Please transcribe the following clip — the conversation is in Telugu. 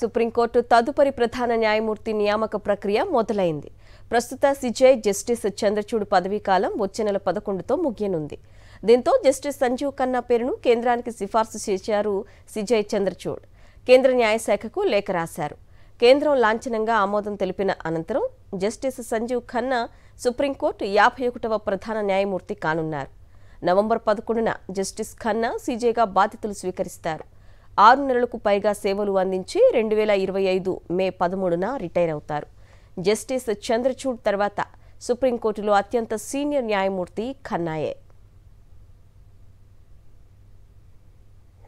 సుప్రీంకోర్టు తదుపరి ప్రధాన న్యాయమూర్తి నియామక ప్రక్రియ మొదలైంది ప్రస్తుత సిజై జస్టిస్ చంద్రచూడ్ పదవీకాలం వచ్చే నెల పదకొండుతో ముగియనుంది దీంతో జస్టిస్ సంజీవ్ ఖన్నా పేరును కేంద్రానికి సిఫార్సు చేశారు సిజై చంద్రచూడ్ కేంద్ర న్యాయశాఖకు లేఖ రాశారు కేంద్రం లాంఛనంగా ఆమోదం తెలిపిన అనంతరం జస్టిస్ సంజీవ్ ఖన్నా సుప్రీంకోర్టు యాభై ఒకటవ ప్రధాన న్యాయమూర్తి కానున్నారు నవంబర్ పదకొండున జస్టిస్ ఖన్నా సీజేగా బాధ్యతలు స్వీకరిస్తారు ఆరు నెలలకు పైగా సేవలు అందించి రెండు వేల ఇరవై ఐదు మే పదమూడున రిటైర్ అవుతారు జస్టిస్ చంద్రచూడ్ తర్వాత సుప్రీంకోర్టులో అత్యంత సీనియర్ న్యాయమూర్తి ఖన్నాయే